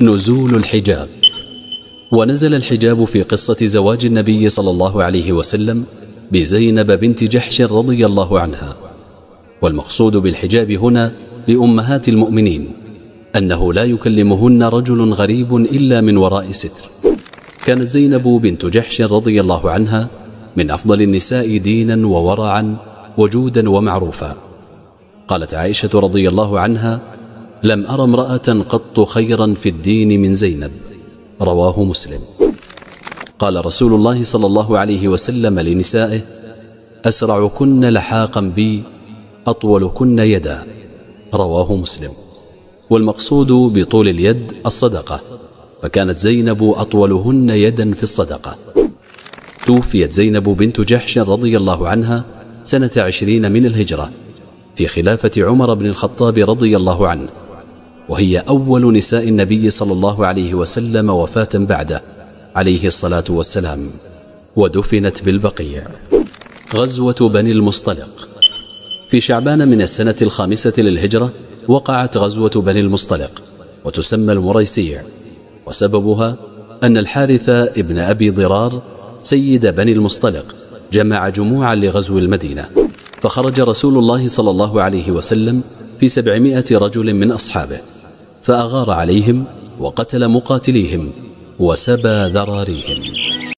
نزول الحجاب ونزل الحجاب في قصة زواج النبي صلى الله عليه وسلم بزينب بنت جحش رضي الله عنها والمقصود بالحجاب هنا لأمهات المؤمنين أنه لا يكلمهن رجل غريب إلا من وراء ستر كانت زينب بنت جحش رضي الله عنها من أفضل النساء دينا وورعا وجودا ومعروفا قالت عائشة رضي الله عنها لم أرى امرأة قط خيرا في الدين من زينب رواه مسلم قال رسول الله صلى الله عليه وسلم لنسائه أسرعكن لحاقا بي أطولكن يدا رواه مسلم والمقصود بطول اليد الصدقة فكانت زينب أطولهن يدا في الصدقة توفيت زينب بنت جحش رضي الله عنها سنة عشرين من الهجرة في خلافة عمر بن الخطاب رضي الله عنه وهي أول نساء النبي صلى الله عليه وسلم وفاة بعده عليه الصلاة والسلام ودفنت بالبقيع غزوة بني المصطلق في شعبان من السنة الخامسة للهجرة وقعت غزوة بني المصطلق وتسمى المريسيع وسببها أن الحارث ابن أبي ضرار سيد بني المصطلق جمع جموعا لغزو المدينة فخرج رسول الله صلى الله عليه وسلم في سبعمائة رجل من أصحابه فأغار عليهم وقتل مقاتليهم وسبى ذراريهم